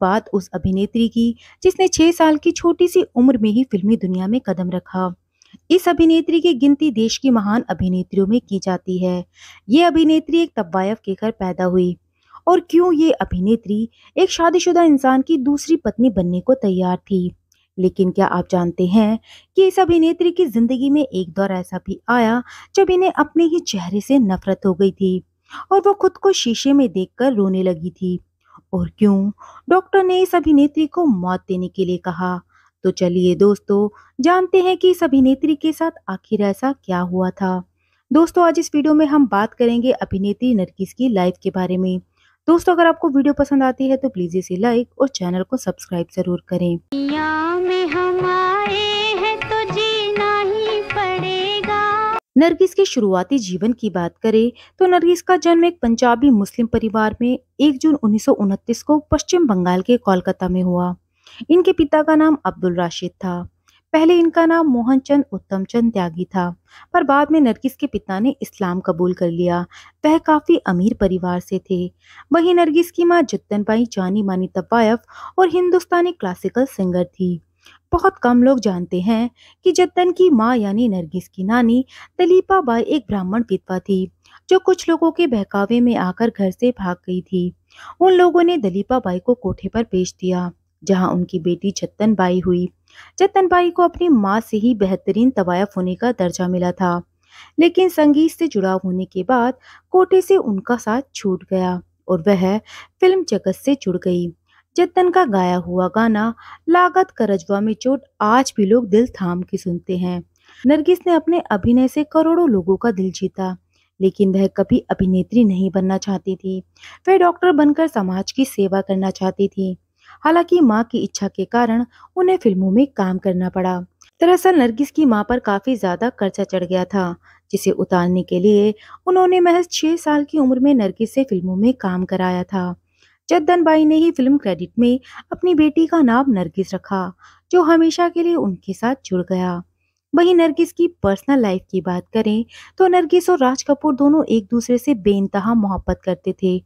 बात उस अभिनेत्री की जिसने छह साल की छोटी सी उम्र में ही फिल्मी दुनिया में कदम रखा इस अभिनेत्री की गिनती देश की महान अभिनेत्रियों में की जाती है ये अभिनेत्री एक तब्बायफ के घर पैदा हुई और क्यों ये अभिनेत्री एक शादीशुदा इंसान की दूसरी पत्नी बनने को तैयार थी लेकिन क्या आप जानते हैं कि इस अभिनेत्री की जिंदगी में एक दौर ऐसा भी आया जब इन्हें अपने ही चेहरे से नफरत हो गई थी और वो खुद को शीशे में देखकर रोने लगी थी और क्यों डॉक्टर ने इस अभिनेत्री को मौत देने के लिए कहा तो चलिए दोस्तों जानते हैं कि इस अभिनेत्री के साथ आखिर ऐसा क्या हुआ था दोस्तों आज इस वीडियो में हम बात करेंगे अभिनेत्री नरगिस की लाइफ के बारे में दोस्तों अगर आपको वीडियो पसंद आती है तो प्लीज इसे लाइक और चैनल को सब्सक्राइब जरूर करें में हमारे नरगिस के शुरुआती जीवन की बात करें तो नरगिस का जन्म एक पंजाबी मुस्लिम परिवार में 1 जून उन्नीस को पश्चिम बंगाल के कोलकाता में हुआ इनके पिता का नाम अब्दुल राशिद था पहले इनका नाम मोहन चंद उत्तम चंद त्यागी था पर बाद में नरगिस के पिता ने इस्लाम कबूल कर लिया वह काफ़ी अमीर परिवार से थे वहीं नरगिस की माँ जत्तनबाई जानी मानी तबायफ और हिंदुस्तानी क्लासिकल सिंगर थी बहुत कम लोग जानते हैं कि जतन की माँ यानी नरगिस की नानी दलीपा बाई एक ब्राह्मण विधवा थी जो कुछ लोगों के बहकावे में आकर घर से भाग गई थी उन लोगों ने दलीपा बाई को कोठे पर बेच दिया जहाँ उनकी बेटी जत्तन बाई हुई जत्तन बाई को अपनी माँ से ही बेहतरीन तवायफ होने का दर्जा मिला था लेकिन संगीत से जुड़ाव होने के बाद कोटे से उनका साथ छूट गया और वह फिल्म जगत से जुड़ गई जतन का गाया हुआ गाना लागत करजवा में चोट आज भी लोग दिल थाम के सुनते हैं नरगिस ने अपने अभिनय से करोड़ों लोगों का दिल जीता लेकिन वह कभी अभिनेत्री नहीं बनना चाहती थी वह डॉक्टर बनकर समाज की सेवा करना चाहती थी हालांकि माँ की इच्छा के कारण उन्हें फिल्मों में काम करना पड़ा दरअसल नरगिस की माँ पर काफी ज्यादा कर्जा चढ़ गया था जिसे उतारने के लिए उन्होंने महज छह साल की उम्र में नरगिस से फिल्मों में काम कराया था जद्दनबाई ने ही फिल्म क्रेडिट में अपनी बेटी का नाम नरगिस रखा जो हमेशा के लिए उनके साथ जुड़ गया वहीं नरगिस की पर्सनल लाइफ की बात करें तो नरगिस और राज कपूर दोनों एक दूसरे से बेनतहा मोहब्बत करते थे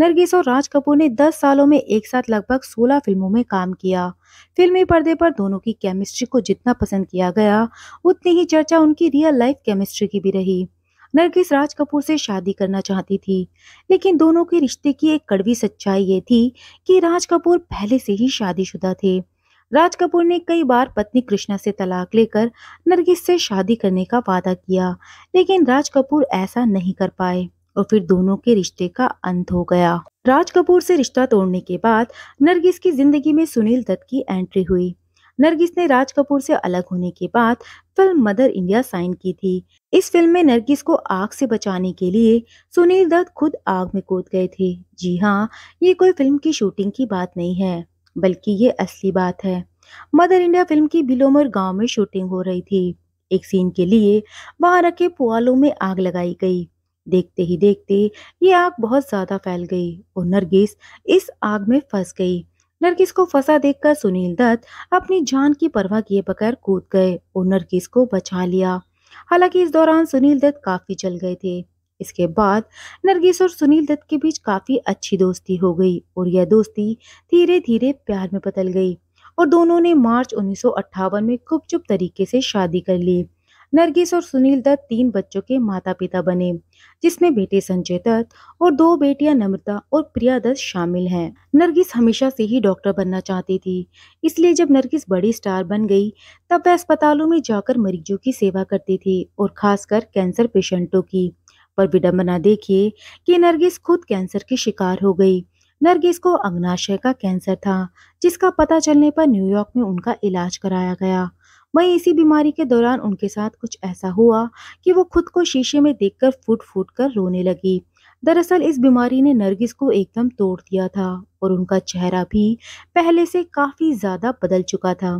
नरगिस और राज कपूर ने 10 सालों में एक साथ लगभग 16 फिल्मों में काम किया फिल्मी पर्दे पर दोनों की केमिस्ट्री को जितना पसंद किया गया उतनी ही चर्चा उनकी रियल लाइफ केमिस्ट्री की भी रही नरगिस राज कपूर से शादी करना चाहती थी लेकिन दोनों के रिश्ते की एक कड़वी सच्चाई ये थी कि राज कपूर पहले से ही शादीशुदा थे राज कपूर ने कई बार पत्नी कृष्णा से तलाक लेकर नरगिस से शादी करने का वादा किया लेकिन राज कपूर ऐसा नहीं कर पाए और फिर दोनों के रिश्ते का अंत हो गया राज कपूर से रिश्ता तोड़ने के बाद नरगिस की जिंदगी में सुनील दत्त की एंट्री हुई नरगिस ने राज कपूर से अलग होने के बाद फिल्म मदर इंडिया साइन की थी इस फिल्म में नरगिस को आग से बचाने के लिए सुनील दत्त खुद आग में कूद गए थे जी हाँ ये कोई फिल्म की शूटिंग की बात नहीं है बल्कि ये असली बात है मदर इंडिया फिल्म की बिलोमर गांव में शूटिंग हो रही थी एक सीन के लिए वहां रखे पुआलों में आग लगाई गई देखते ही देखते ये आग बहुत ज्यादा फैल गई और नरगिस इस आग में फंस गई नरगिस को फंसा देखकर सुनील दत्त अपनी जान की परवाह किए बगैर कूद गए और नरगिस को बचा लिया हालांकि इस दौरान सुनील दत्त काफी चल गए थे इसके बाद नरगिस और सुनील दत्त के बीच काफी अच्छी दोस्ती हो गई और यह दोस्ती धीरे धीरे प्यार में बदल गई और दोनों ने मार्च उन्नीस में गुपचुप तरीके से शादी कर ली नरगिस और सुनील दत्त तीन बच्चों के माता पिता बने जिसमें बेटे संजय दत्त और दो बेटियां नम्रता और प्रिया दत्त शामिल हैं। नरगिस हमेशा से ही डॉक्टर बनना चाहती थी इसलिए जब नरगिस बड़ी स्टार बन गई तब वह अस्पतालों में जाकर मरीजों की सेवा करती थी और खासकर कैंसर पेशेंटों की पर विडम्बना देखिए कि नरगिस खुद कैंसर की शिकार हो गई नरगिस को अग्नाशय का कैंसर था जिसका पता चलने पर न्यूयॉर्क में उनका इलाज कराया गया वहीं इसी बीमारी के दौरान उनके साथ कुछ ऐसा हुआ कि वो खुद को शीशे में देखकर फूट फूट कर रोने लगी दरअसल इस बीमारी ने नरगिस को एकदम तोड़ दिया था और उनका चेहरा भी पहले से काफ़ी ज़्यादा बदल चुका था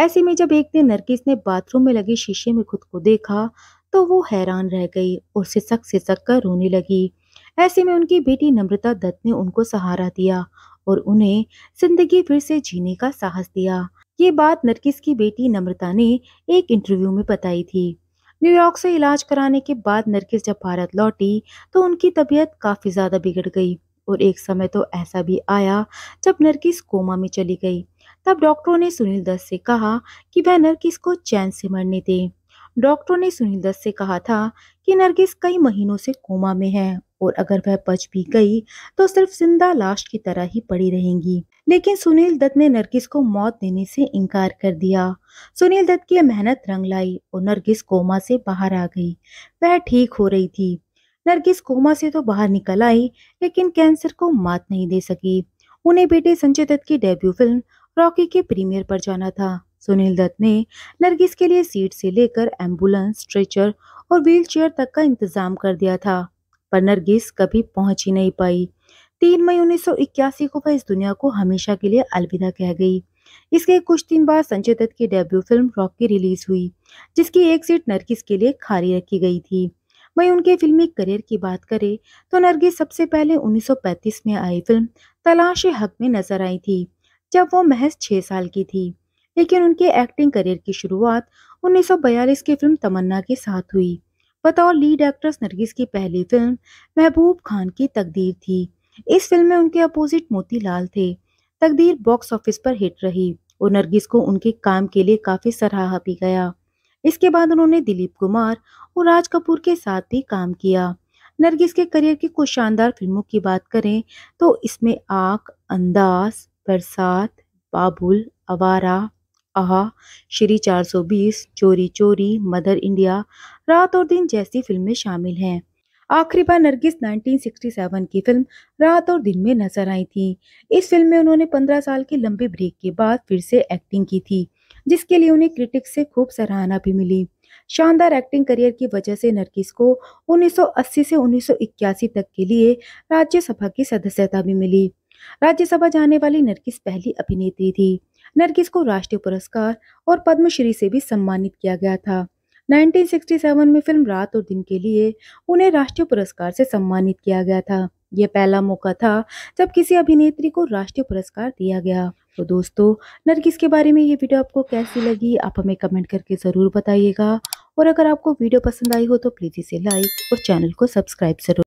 ऐसे में जब एक दिन नरगिस ने बाथरूम में लगे शीशे में खुद को देखा तो वो हैरान रह गई और सिसक सिसक कर रोने लगी ऐसे में उनकी बेटी नम्रता दत्त ने उनको सहारा दिया और उन्हें जिंदगी फिर से जीने का साहस दिया ये बात नरगिस की बेटी नम्रता ने एक इंटरव्यू में बताई थी न्यूयॉर्क से इलाज कराने के बाद नरगिस जब भारत लौटी तो उनकी तबीयत काफ़ी ज़्यादा बिगड़ गई और एक समय तो ऐसा भी आया जब नरगिस कोमा में चली गई तब डॉक्टरों ने सुनील दस से कहा कि वह नरगिस को चैन से मरने दें डॉक्टरों ने सुनील दस से कहा था कि नरगिस कई महीनों से कोमा में है और अगर वह बच भी गई तो सिर्फ जिंदा लाश की तरह ही पड़ी रहेंगी लेकिन सुनील दत्त ने नरगिस को मौत देने से इनकार कर दिया सुनील दत्त की मेहनत रंग लाई और नरगिस कोमा से बाहर आ गई वह ठीक हो रही थी नरगिस कोमा से तो बाहर निकल आई लेकिन कैंसर को मात नहीं दे सकी उन्हें बेटे संजय दत्त की डेब्यू फिल्म रॉकी के प्रीमियर पर जाना था सुनील दत्त ने नरगिस के लिए सीट से लेकर एम्बुलेंस स्ट्रेचर और व्हीलचेयर तक का इंतजाम कर दिया था पर नरगिस कभी पहुंच ही नहीं पाई तीन मई उन्नीस को वह इस दुनिया को हमेशा के लिए अलविदा कह गई इसके कुछ दिन बाद संजय दत्त की डेब्यू फिल्म रॉक की रिलीज हुई जिसकी एक सीट नरगिस के लिए खाली रखी गई थी वही उनके फिल्मी करियर की बात करें तो नरगिस सबसे पहले 1935 में आई फिल्म तलाश हक में नजर आई थी जब वो महज छह साल की थी लेकिन उनके एक्टिंग करियर की शुरुआत 1942 की फिल्म तमन्ना के साथ हुई बतौर लीड एक्ट्रेस नरगिस की पहली फिल्म महबूब खान की तकदीर थी इस फिल्म में उनके अपोजिट मोतीलाल थे तकदीर बॉक्स ऑफिस पर हिट रही और नरगिस को उनके काम के लिए काफ़ी सराहा भी गया इसके बाद उन्होंने दिलीप कुमार और राज कपूर के साथ भी काम किया नरगिस के करियर की कुछ शानदार फिल्मों की बात करें तो इसमें आंख अंदाज बरसात बाबुल आवारा आहा श्री 420 चोरी चोरी मदर इंडिया रात और दिन जैसी फिल्में शामिल हैं आखिरी बार नरगिस 1967 की फिल्म रात और दिन में नजर आई थी इस फिल्म में उन्होंने 15 साल के लंबे ब्रेक के बाद फिर से एक्टिंग की थी जिसके लिए उन्हें क्रिटिक्स से खूब सराहना भी मिली शानदार एक्टिंग करियर की वजह से नरगिस को 1980 से 1981 तक के लिए राज्यसभा की सदस्यता भी मिली राज्यसभा जाने वाली नरगिस पहली अभिनेत्री थी नरगिस को राष्ट्रीय पुरस्कार और पद्मश्री से भी सम्मानित किया गया था 1967 में फिल्म रात और दिन के लिए उन्हें राष्ट्रीय पुरस्कार से सम्मानित किया गया था यह पहला मौका था जब किसी अभिनेत्री को राष्ट्रीय पुरस्कार दिया गया तो दोस्तों नरगिस के बारे में ये वीडियो आपको कैसी लगी आप हमें कमेंट करके ज़रूर बताइएगा और अगर आपको वीडियो पसंद आई हो तो प्लीज़ इसे लाइक और चैनल को सब्सक्राइब जरूर